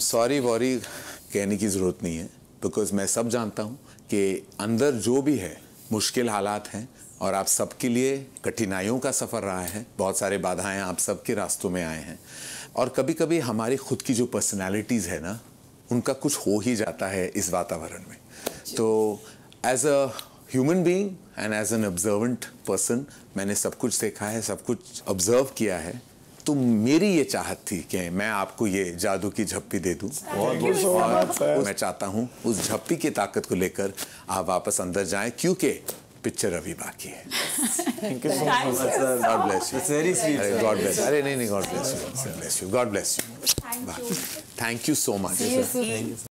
sorry worry कहने की ज़रूरत नहीं है बिकॉज मैं सब जानता हूँ कि अंदर जो भी है मुश्किल हालात हैं और आप सबके लिए कठिनाइयों का सफ़र रहा है बहुत सारे बाधाएं आप सबके रास्तों में आए हैं और कभी कभी हमारी खुद की जो पर्सनालिटीज़ है ना उनका कुछ हो ही जाता है इस वातावरण में तो as a human being and as an observant person मैंने सब कुछ देखा है सब कुछ ऑब्जर्व किया है तो मेरी ये चाहत थी कि मैं आपको ये जादू की झप्पी दे दूँ और मैं चाहता हूँ उस झप्पी की ताकत को लेकर आप वापस अंदर जाएं क्योंकि पिक्चर अभी बाकी है thank you so much sir God bless you very sweet अरे गॉड ब्लेस अरे नहीं नहीं God bless you God bless you God bless you thank you so much thank you